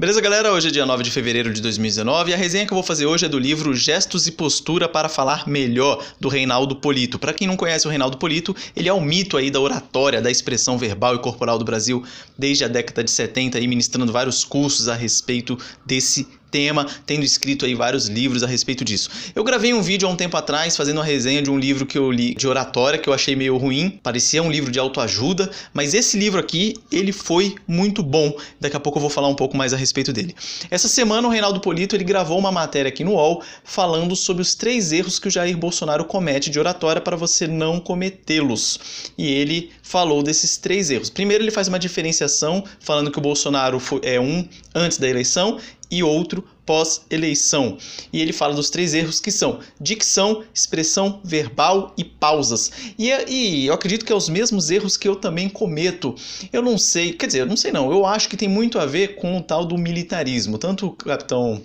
Beleza, galera? Hoje é dia 9 de fevereiro de 2019 e a resenha que eu vou fazer hoje é do livro Gestos e Postura para Falar Melhor, do Reinaldo Polito. Para quem não conhece o Reinaldo Polito, ele é o mito aí da oratória, da expressão verbal e corporal do Brasil desde a década de 70 e ministrando vários cursos a respeito desse tema, tendo escrito aí vários livros a respeito disso. Eu gravei um vídeo há um tempo atrás fazendo uma resenha de um livro que eu li de oratória que eu achei meio ruim, parecia um livro de autoajuda, mas esse livro aqui, ele foi muito bom. Daqui a pouco eu vou falar um pouco mais a respeito dele. Essa semana o Reinaldo Polito ele gravou uma matéria aqui no UOL falando sobre os três erros que o Jair Bolsonaro comete de oratória para você não cometê-los. E ele falou desses três erros. Primeiro ele faz uma diferenciação falando que o Bolsonaro é um antes da eleição e outro pós-eleição. E ele fala dos três erros que são dicção, expressão verbal e pausas. E, e eu acredito que é os mesmos erros que eu também cometo. Eu não sei, quer dizer, eu não sei não, eu acho que tem muito a ver com o tal do militarismo. Tanto o capitão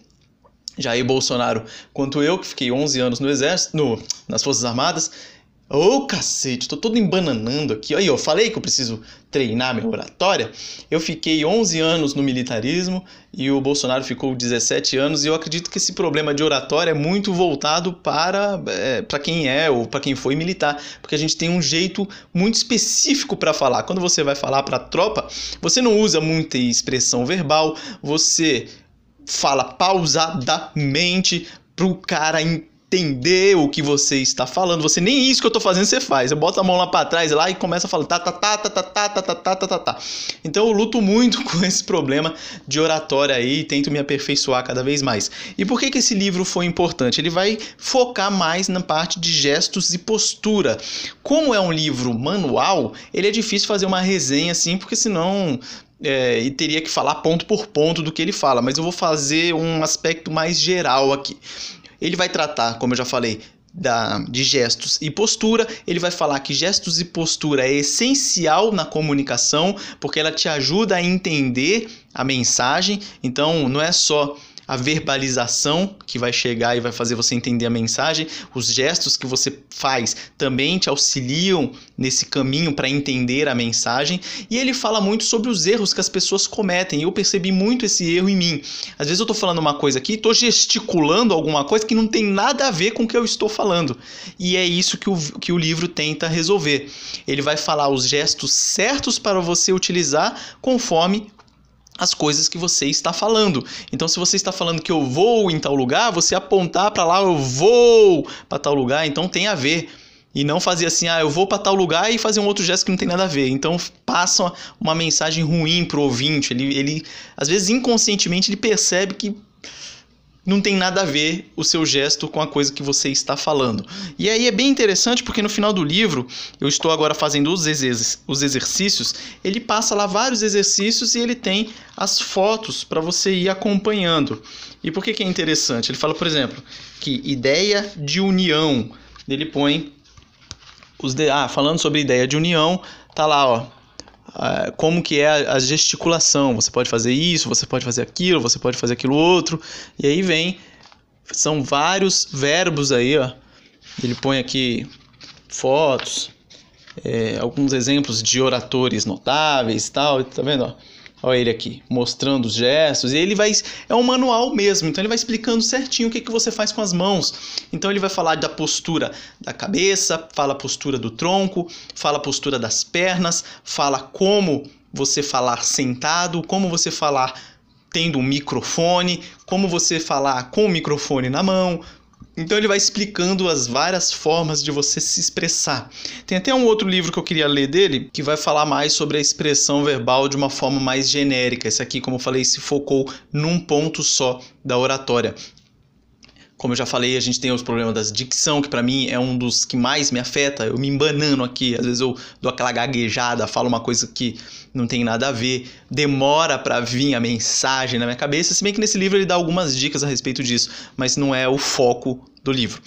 Jair Bolsonaro quanto eu, que fiquei 11 anos no exército, no, nas Forças Armadas, Ô, oh, cacete, tô todo embananando aqui. Aí, eu falei que eu preciso treinar minha oratória. Eu fiquei 11 anos no militarismo e o Bolsonaro ficou 17 anos. E eu acredito que esse problema de oratória é muito voltado para, é, para quem é ou para quem foi militar. Porque a gente tem um jeito muito específico para falar. Quando você vai falar para a tropa, você não usa muita expressão verbal, você fala pausadamente pro cara entender o que você está falando. Você nem isso que eu estou fazendo você faz. Você bota a mão lá para trás lá e começa a falar tá tá tá tá tá tá tá tá tá tá tá. Então eu luto muito com esse problema de oratória aí e tento me aperfeiçoar cada vez mais. E por que que esse livro foi importante? Ele vai focar mais na parte de gestos e postura. Como é um livro manual, ele é difícil fazer uma resenha assim, porque senão é, e teria que falar ponto por ponto do que ele fala, mas eu vou fazer um aspecto mais geral aqui. Ele vai tratar, como eu já falei, da, de gestos e postura. Ele vai falar que gestos e postura é essencial na comunicação, porque ela te ajuda a entender a mensagem. Então, não é só a verbalização que vai chegar e vai fazer você entender a mensagem, os gestos que você faz também te auxiliam nesse caminho para entender a mensagem, e ele fala muito sobre os erros que as pessoas cometem. Eu percebi muito esse erro em mim. Às vezes eu estou falando uma coisa aqui, estou gesticulando alguma coisa que não tem nada a ver com o que eu estou falando. E é isso que o, que o livro tenta resolver. Ele vai falar os gestos certos para você utilizar conforme as coisas que você está falando. Então, se você está falando que eu vou em tal lugar, você apontar para lá, eu vou para tal lugar, então tem a ver. E não fazer assim, ah, eu vou para tal lugar e fazer um outro gesto que não tem nada a ver. Então passa uma mensagem ruim pro ouvinte. Ele, ele às vezes inconscientemente ele percebe que não tem nada a ver o seu gesto com a coisa que você está falando. E aí é bem interessante porque no final do livro, eu estou agora fazendo os, os exercícios, ele passa lá vários exercícios e ele tem as fotos para você ir acompanhando. E por que, que é interessante? Ele fala, por exemplo, que ideia de união, ele põe os de ah, falando sobre ideia de união, tá lá, ó, ah, como que é a, gesticulação. Você pode fazer isso, você pode fazer aquilo, você pode fazer aquilo outro. E aí vem, são vários verbos aí, ó. Ele põe aqui fotos, é, alguns exemplos de oratores notáveis, tal. Tá vendo? Ó? Olha ele aqui, mostrando os gestos. E ele vai. É um manual mesmo, então ele vai explicando certinho o que, que você faz com as mãos. Então ele vai falar da postura da cabeça, fala a postura do tronco, fala a postura das pernas, fala como você falar sentado, como você falar tendo um microfone, como você falar com o microfone na mão, então ele vai explicando as várias formas de você se expressar. Tem até um outro livro que eu queria ler dele que vai falar mais sobre a expressão verbal de uma forma mais genérica. Esse aqui, como eu falei, se focou num ponto só da oratória. Como eu já falei, a gente tem os problemas das dicção, que para mim é um dos que mais me afeta. Eu me embanano aqui, às vezes eu dou aquela gaguejada, falo uma coisa que não tem nada a ver, demora para vir a mensagem na minha cabeça. Se bem que nesse livro ele dá algumas dicas a respeito disso, mas não é o foco do livro.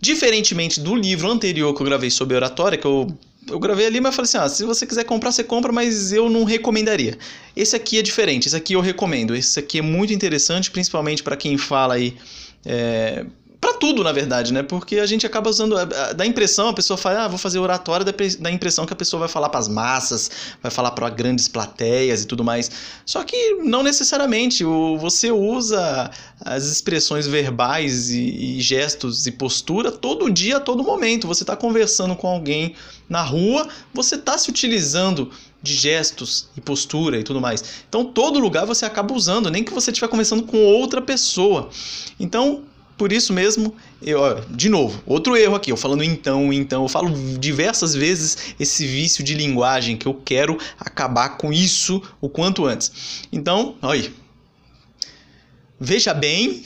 Diferentemente do livro anterior que eu gravei sobre oratória, que eu, eu gravei ali, mas falei assim: ah, se você quiser comprar, você compra, mas eu não recomendaria. Esse aqui é diferente, esse aqui eu recomendo. Esse aqui é muito interessante, principalmente para quem fala aí é, para tudo, na verdade, né? Porque a gente acaba usando. É, é, dá impressão, a pessoa fala, ah, vou fazer oratória, dá a impressão que a pessoa vai falar para as massas, vai falar para grandes plateias e tudo mais. Só que não necessariamente. Você usa as expressões verbais e, gestos e postura todo dia, a todo momento. Você está conversando com alguém na rua, você está se utilizando de gestos e postura e tudo mais. Então, todo lugar você acaba usando, nem que você estiver conversando com outra pessoa. Então, por isso mesmo, eu, ó, de novo, outro erro aqui, eu falando então, então, eu falo diversas vezes esse vício de linguagem que eu quero acabar com isso o quanto antes. Então, aí. Veja bem,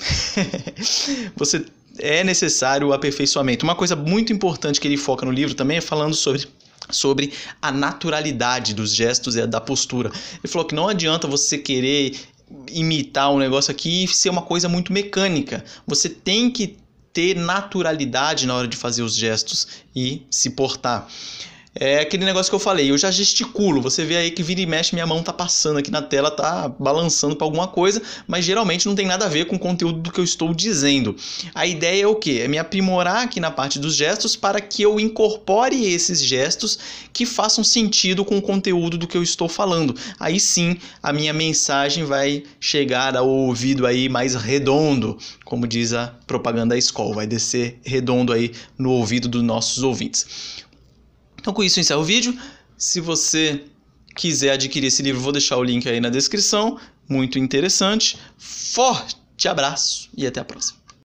você é necessário o aperfeiçoamento. Uma coisa muito importante que ele foca no livro também é falando sobre sobre a naturalidade dos gestos e da postura. Ele falou que não adianta você querer imitar um negócio aqui e ser uma coisa muito mecânica. Você tem que ter naturalidade na hora de fazer os gestos e se portar. É aquele negócio que eu falei, eu já gesticulo. Você vê aí que vira e mexe, minha mão tá passando aqui na tela, tá balançando para alguma coisa, mas geralmente não tem nada a ver com o conteúdo do que eu estou dizendo. A ideia é o quê? É me aprimorar aqui na parte dos gestos para que eu incorpore esses gestos que façam sentido com o conteúdo do que eu estou falando. Aí sim, a minha mensagem vai chegar ao ouvido aí mais redondo, como diz a propaganda da escola, vai descer redondo aí no ouvido dos nossos ouvintes. Então com isso eu encerro o vídeo. Se você quiser adquirir esse livro, vou deixar o link aí na descrição. Muito interessante. Forte abraço e até a próxima.